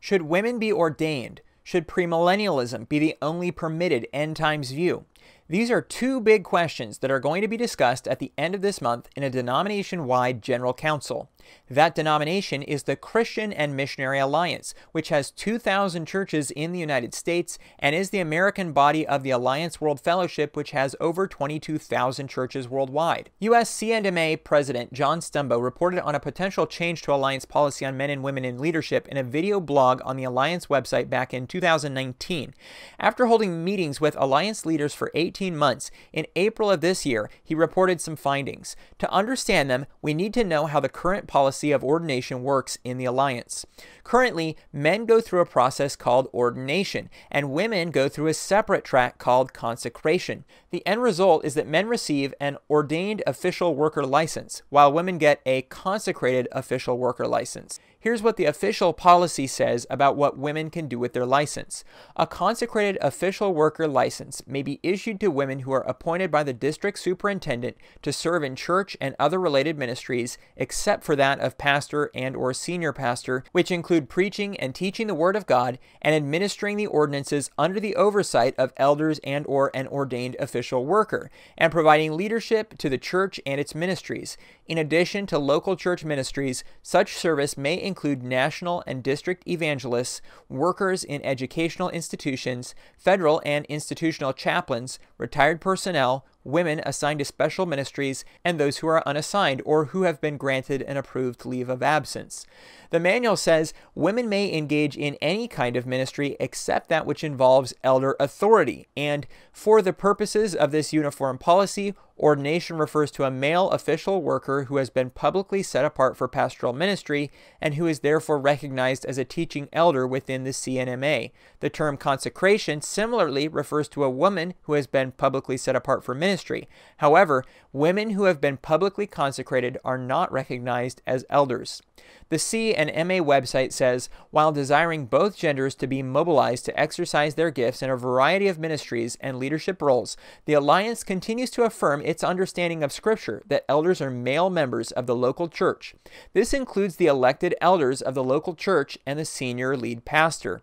Should women be ordained? Should premillennialism be the only permitted end times view? These are two big questions that are going to be discussed at the end of this month in a denomination wide general council. That denomination is the Christian and Missionary Alliance, which has 2,000 churches in the United States and is the American body of the Alliance World Fellowship, which has over 22,000 churches worldwide. U.S. CNMA President John Stumbo reported on a potential change to Alliance policy on men and women in leadership in a video blog on the Alliance website back in 2019. After holding meetings with Alliance leaders for 18 months, in April of this year, he reported some findings. To understand them, we need to know how the current policy of ordination works in the Alliance. Currently, men go through a process called ordination, and women go through a separate track called consecration. The end result is that men receive an ordained official worker license, while women get a consecrated official worker license. Here's what the official policy says about what women can do with their license. A consecrated official worker license may be issued to women who are appointed by the district superintendent to serve in church and other related ministries except for that of pastor and or senior pastor, which include preaching and teaching the word of God and administering the ordinances under the oversight of elders and or an ordained official worker and providing leadership to the church and its ministries. In addition to local church ministries, such service may include national and district evangelists, workers in educational institutions, federal and institutional chaplains, retired personnel, women assigned to special ministries, and those who are unassigned or who have been granted an approved leave of absence. The manual says women may engage in any kind of ministry except that which involves elder authority, and for the purposes of this uniform policy, Ordination refers to a male official worker who has been publicly set apart for pastoral ministry and who is therefore recognized as a teaching elder within the CNMA. The term consecration similarly refers to a woman who has been publicly set apart for ministry ministry. However, women who have been publicly consecrated are not recognized as elders. The C and MA website says while desiring both genders to be mobilized to exercise their gifts in a variety of ministries and leadership roles, the Alliance continues to affirm its understanding of Scripture that elders are male members of the local church. This includes the elected elders of the local church and the senior lead pastor.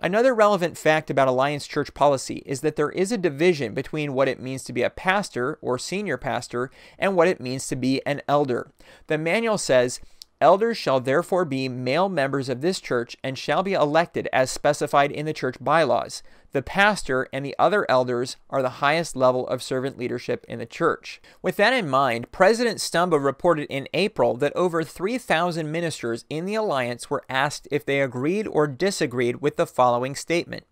Another relevant fact about Alliance Church policy is that there is a division between what it means to be a pastor or senior pastor and what it means to be an elder. The manual says Elders shall therefore be male members of this church and shall be elected as specified in the church bylaws. The pastor and the other elders are the highest level of servant leadership in the church. With that in mind, President Stumba reported in April that over 3,000 ministers in the alliance were asked if they agreed or disagreed with the following statement.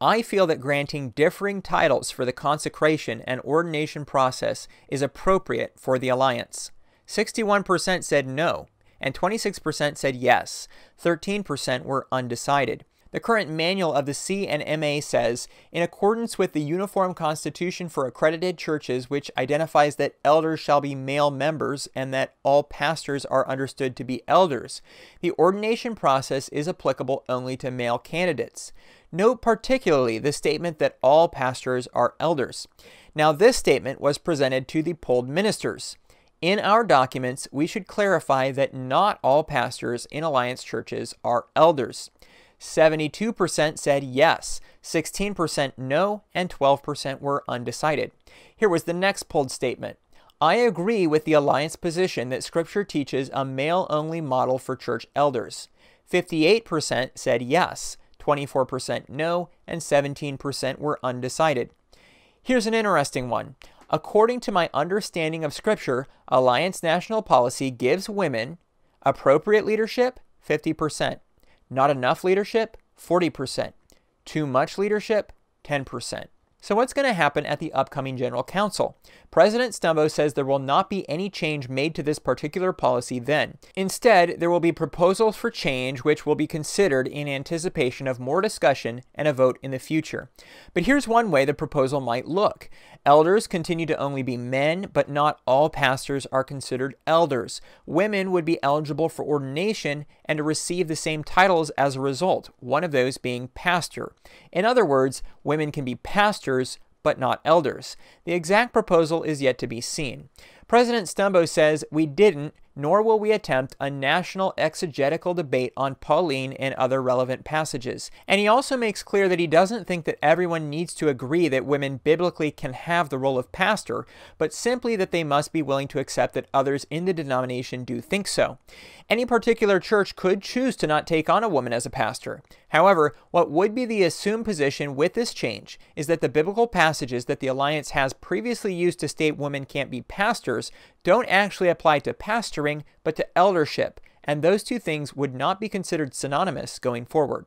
I feel that granting differing titles for the consecration and ordination process is appropriate for the alliance. 61% said no, and 26% said yes. 13% were undecided. The current manual of the CNMA says, in accordance with the Uniform Constitution for Accredited Churches, which identifies that elders shall be male members and that all pastors are understood to be elders, the ordination process is applicable only to male candidates. Note particularly the statement that all pastors are elders. Now, this statement was presented to the polled ministers. In our documents, we should clarify that not all pastors in Alliance churches are elders. 72% said yes, 16% no, and 12% were undecided. Here was the next polled statement. I agree with the Alliance position that Scripture teaches a male only model for church elders. 58% said yes, 24% no, and 17% were undecided. Here's an interesting one. According to my understanding of Scripture, Alliance National Policy gives women appropriate leadership, 50%, not enough leadership, 40%, too much leadership, 10%. So, what's going to happen at the upcoming General Council? President Stumbo says there will not be any change made to this particular policy then. Instead, there will be proposals for change which will be considered in anticipation of more discussion and a vote in the future. But here's one way the proposal might look Elders continue to only be men, but not all pastors are considered elders. Women would be eligible for ordination and to receive the same titles as a result, one of those being pastor. In other words, women can be pastors but not elders. The exact proposal is yet to be seen. President Stumbo says, We didn't, nor will we attempt a national exegetical debate on Pauline and other relevant passages. And he also makes clear that he doesn't think that everyone needs to agree that women biblically can have the role of pastor, but simply that they must be willing to accept that others in the denomination do think so. Any particular church could choose to not take on a woman as a pastor. However, what would be the assumed position with this change is that the biblical passages that the Alliance has previously used to state women can't be pastors don't actually apply to pastoring, but to eldership, and those two things would not be considered synonymous going forward.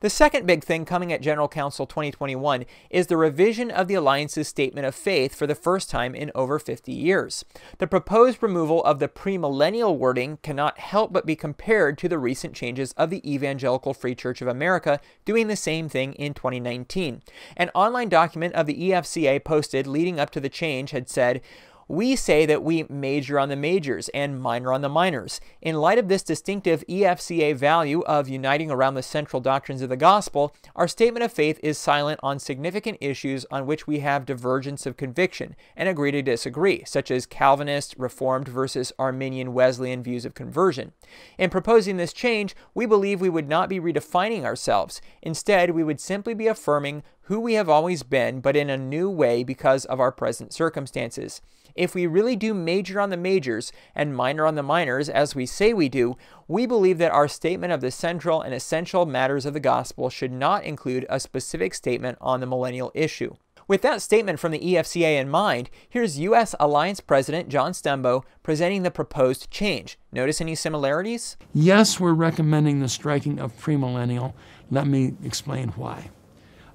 The second big thing coming at General Council 2021 is the revision of the Alliance's statement of faith for the first time in over 50 years. The proposed removal of the premillennial wording cannot help but be compared to the recent changes of the Evangelical Free Church of America doing the same thing in 2019. An online document of the EFCA posted leading up to the change had said, we say that we major on the majors and minor on the minors. In light of this distinctive EFCA value of uniting around the central doctrines of the gospel, our statement of faith is silent on significant issues on which we have divergence of conviction and agree to disagree, such as Calvinist, Reformed versus Arminian Wesleyan views of conversion. In proposing this change, we believe we would not be redefining ourselves. Instead, we would simply be affirming who we have always been, but in a new way because of our present circumstances. If we really do major on the majors and minor on the minors, as we say we do, we believe that our statement of the central and essential matters of the gospel should not include a specific statement on the millennial issue. With that statement from the EFCA in mind, here's U.S. Alliance President John Stembo presenting the proposed change. Notice any similarities? Yes, we're recommending the striking of premillennial. Let me explain why.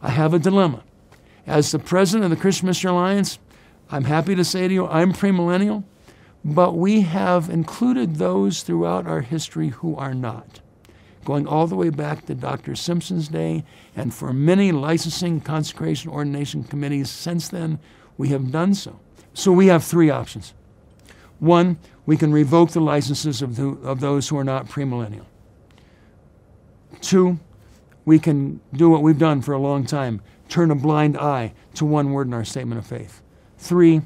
I have a dilemma. As the president of the Christian Mission Alliance, I'm happy to say to you, I'm premillennial, but we have included those throughout our history who are not, going all the way back to Dr. Simpson's day, and for many licensing, consecration, ordination committees since then, we have done so. So we have three options. One, we can revoke the licenses of, the, of those who are not premillennial. Two, we can do what we've done for a long time turn a blind eye to one word in our statement of faith. Three,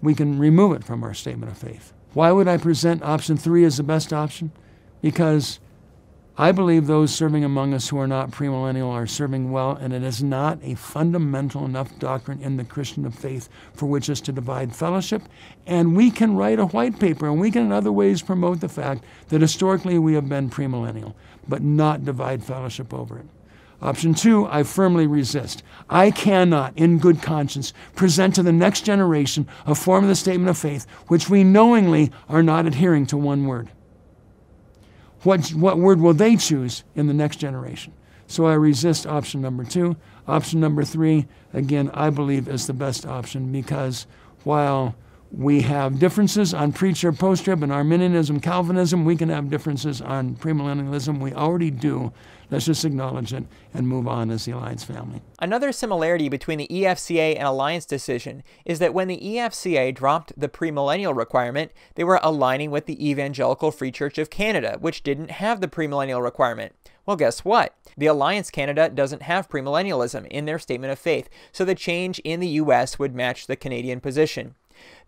we can remove it from our statement of faith. Why would I present option three as the best option? Because I believe those serving among us who are not premillennial are serving well, and it is not a fundamental enough doctrine in the Christian faith for which is to divide fellowship. And we can write a white paper, and we can in other ways promote the fact that historically we have been premillennial, but not divide fellowship over it. Option two, I firmly resist. I cannot, in good conscience, present to the next generation a form of the statement of faith which we knowingly are not adhering to one word. What, what word will they choose in the next generation? So I resist option number two. Option number three, again, I believe is the best option because while we have differences on pre trib, post trib, and Arminianism, Calvinism. We can have differences on premillennialism. We already do. Let's just acknowledge it and move on as the Alliance family. Another similarity between the EFCA and Alliance decision is that when the EFCA dropped the premillennial requirement, they were aligning with the Evangelical Free Church of Canada, which didn't have the premillennial requirement. Well, guess what? The Alliance Canada doesn't have premillennialism in their statement of faith, so the change in the US would match the Canadian position.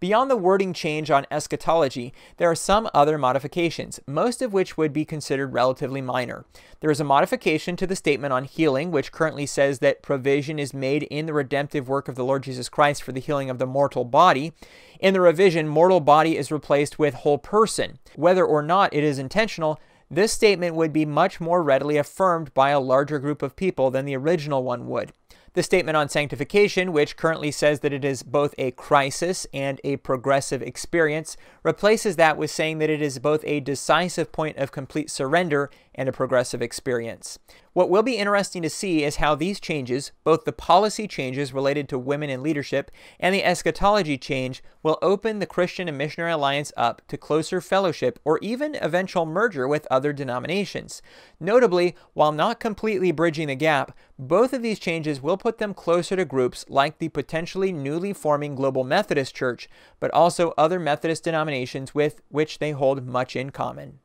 Beyond the wording change on eschatology, there are some other modifications, most of which would be considered relatively minor. There is a modification to the statement on healing, which currently says that provision is made in the redemptive work of the Lord Jesus Christ for the healing of the mortal body. In the revision, mortal body is replaced with whole person. Whether or not it is intentional, this statement would be much more readily affirmed by a larger group of people than the original one would the statement on sanctification, which currently says that it is both a crisis and a progressive experience, replaces that with saying that it is both a decisive point of complete surrender and a progressive experience. What will be interesting to see is how these changes, both the policy changes related to women in leadership and the eschatology change, will open the Christian and Missionary Alliance up to closer fellowship or even eventual merger with other denominations. Notably, while not completely bridging the gap, both of these changes will put them closer to groups like the potentially newly forming Global Methodist Church, but also other Methodist denominations with which they hold much in common.